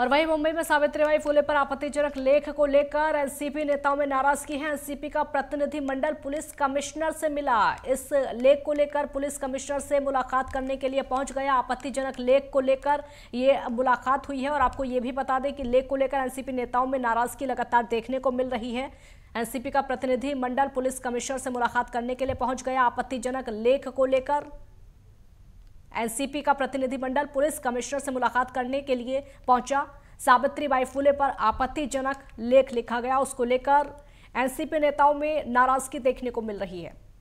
और वहीं मुंबई में सावित्री बाई फुले पर आपत्तिजनक लेख को लेकर एनसीपी नेताओं में नाराजगी है एनसीपी का प्रतिनिधि मंडल पुलिस कमिश्नर से मिला इस लेख को लेकर पुलिस कमिश्नर से मुलाकात करने के लिए पहुंच गया आपत्तिजनक लेख को लेकर ये मुलाकात हुई है और आपको ये भी बता दें कि लेख को लेकर एनसीपी नेताओं में नाराजगी लगातार देखने को मिल रही है एनसीपी का प्रतिनिधि मंडल पुलिस कमिश्नर से मुलाकात करने के लिए पहुंच गया आपत्तिजनक लेख को लेकर एनसीपी का प्रतिनिधिमंडल पुलिस कमिश्नर से मुलाकात करने के लिए पहुंचा सावित्रीबाई फुले पर आपत्तिजनक लेख लिखा गया उसको लेकर एनसीपी नेताओं में नाराजगी देखने को मिल रही है